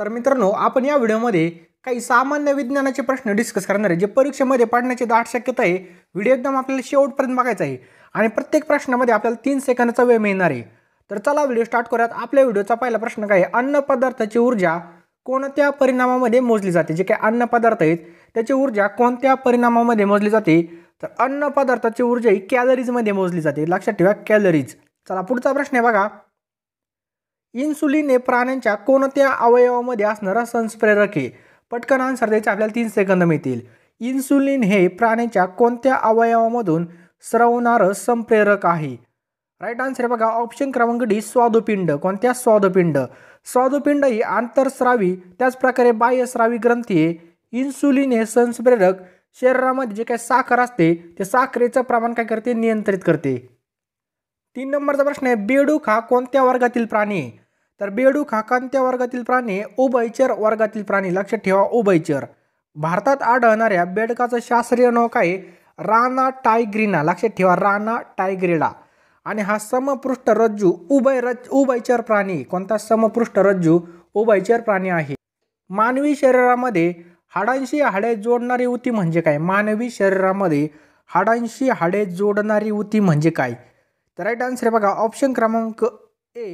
तर मित्रांनो आपण या व्हिडिओमध्ये काही सामान्य विज्ञानाचे प्रश्न डिस्कस करणार आहे जे परीक्षेमध्ये पाडण्याची दाट शक्यता आहे व्हिडिओ एकदम आपल्याला शेवटपर्यंत बघायचा आहे आणि प्रत्येक प्रश्नामध्ये आपल्याला तीन सेकंदाचा वेळ मिळणार आहे तर चला व्हिडिओ स्टार्ट करूयात आपल्या व्हिडिओचा पहिला प्रश्न काय आहे अन्न पदार्थाची ऊर्जा कोणत्या परिणामामध्ये मोजली जाते जे काही अन्न पदार्थ आहेत त्याची ऊर्जा कोणत्या परिणामामध्ये मोजली जाते तर अन्न पदार्थाची ऊर्जा ही कॅलरीजमध्ये मोजली जाते लक्षात ठेवा कॅलरीज चला पुढचा प्रश्न आहे बघा इन्सुलिन हे प्राण्यांच्या कोणत्या अवयवामध्ये असणारा संस्प्रेरक आहे पटकन आन्सर द्यायचे आपल्याला तीन सेकंद मिळतील इन्सुलिन हे प्राण्यांच्या कोणत्या अवयवामधून स्रवणारं संप्रेरक आहे राईट आन्सर बघा ऑप्शन क्रमांक डी स्वादुपिंड कोणत्या स्वादुपिंड स्वादुपिंड ही आंतरस्रावी त्याचप्रकारे बाह्यस्रावी ग्रंथी आहे इन्सुलिन हे संस्प्रेरक शरीरामध्ये जे काही साखर असते ते साखरेचं प्रमाण काय करते नियंत्रित करते तीन नंबरचा प्रश्न आहे बेडूक हा कोणत्या वर्गातील प्राणी आहे तर बेडूक हा कोणत्या वर्गातील प्राणी उभयचर वर्गातील प्राणी लक्षात ठेवा उभयचर भारतात आढळणाऱ्या बेडकाचं शास्त्रीय नाव काय राणा टायग्रीना लक्षात ठेवा राणा टायग्रिडा आणि हा समपृष्ठ रज्जू उभय रज उभयचर प्राणी कोणता समपृष्ठ रज्जू उभयचर प्राणी आहे मानवी शरीरामध्ये हाडांशी हाडे जोडणारी उती म्हणजे काय मानवी शरीरामध्ये हाडांशी हाडे जोडणारी उती म्हणजे काय तर राईट आन्सर आहे बघा ऑप्शन क्रमांक ए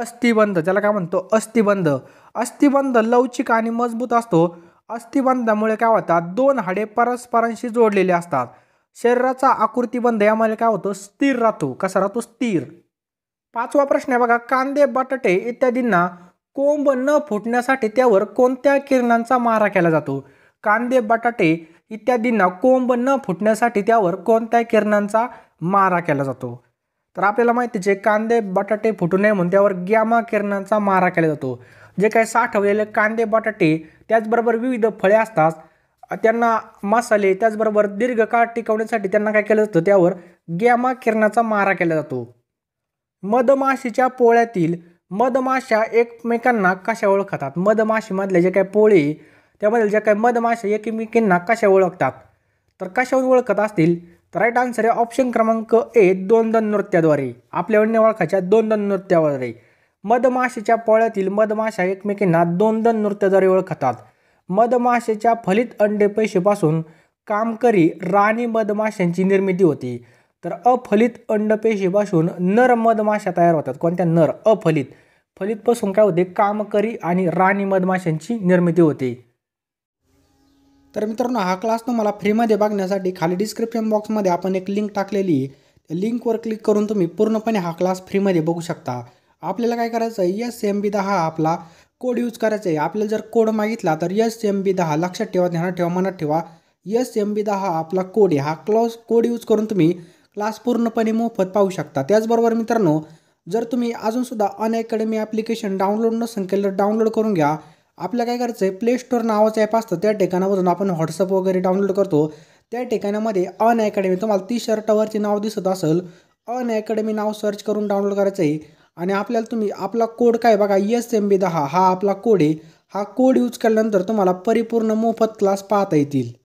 अस्थिबंध ज्याला काय म्हणतो अस्थिबंध अस्थिबंध लवचिक आणि मजबूत असतो अस्थिबंधामुळे काय होतात दोन हाडे परस्परांशी जोडलेले असतात शरीराचा आकृतीबंध यामध्ये काय होतो स्थिर राहतो कसा राहतो स्थिर पाचवा प्रश्न आहे बघा कांदे बटाटे इत्यादींना कोंब न फुटण्यासाठी त्यावर कोणत्या किरणांचा मारा केला जातो कांदे बटाटे इत्यादींना कोंब न फुटण्यासाठी त्यावर कोणत्या किरणांचा मारा केला जातो तर आपल्याला माहिती आहे कांदे बटाटे फुटू नये म्हणून त्यावर गॅमा किरणांचा मारा केला जातो जे काही साठवलेले कांदे बटाटे त्याचबरोबर विविध फळे असतात त्यांना मसाले त्याचबरोबर दीर्घकाळ टिकवण्यासाठी त्यांना काय केलं जातं त्यावर गॅमा किरणाचा मारा केला जातो मधमाशीच्या पोळ्यातील मधमाशा एकमेकांना कशा ओळखतात मधमाशीमधले जे काही पोळे त्यामधील ज्या काही मधमाशा एकमेकींना कशा ओळखतात तर कशा ओळखत असतील तर राईट आन्सर आहे ऑप्शन क्रमांक ए दोन दन नृत्याद्वारे आपल्या वन्य ओळखाच्या दन नृत्याद्वारे मधमाशेच्या पोळ्यातील मधमाशा एकमेकींना दन नृत्याद्वारे ओळखतात मधमाशेच्या फलित अंडे पेशीपासून कामकरी राणी मधमाशांची निर्मिती होती तर अफलित अंडपेशीपासून नर मधमाशा तयार होतात कोणत्या नर अफलित फलितपासून काय होते कामकरी आणि राणी मधमाशांची निर्मिती होते तर मित्रांनो हा क्लास तुम्हाला फ्रीमध्ये बघण्यासाठी खाली डिस्क्रिप्शन बॉक्समध्ये आपण एक लिंक टाकलेली आहे लिंकवर क्लिक करून तुम्ही पूर्णपणे हा क्लास फ्रीमध्ये बघू शकता आपल्याला काय करायचं आहे यस एम बी दहा आपला कोड यूज करायचा आहे आपल्याला जर कोड मागितला तर यस एम बी दहा लक्षात ठेवा ध्यानात ठेवा मनात ठेवा यस एम बी दहा आपला कोड आहे हा क्लॉस कोड यूज करून तुम्ही क्लास पूर्णपणे मोफत पाहू शकता त्याचबरोबर मित्रांनो जर तुम्ही अजूनसुद्धा अनअकॅडमी ॲप्लिकेशन डाउनलोड नसेल केलं तर डाउनलोड करून घ्या आपल्या काय करायचं आहे प्ले स्टोअर नावाचं ॲप असतं त्या ठिकाणावरून आपण व्हॉट्सअप वगैरे डाउनलोड करतो त्या ठिकाणामध्ये अन अकॅडमी तुम्हाला ती शर्टावरचे नाव दिसत असेल अन अकॅडमी नाव सर्च करून डाउनलोड करायचं आहे आणि आपल्याला तुम्ही आपला कोड काय बघा एस एम बी दहा हा आपला कोड आहे हा कोड यूज केल्यानंतर तुम्हाला परिपूर्ण मोफत क्लास पाहता येतील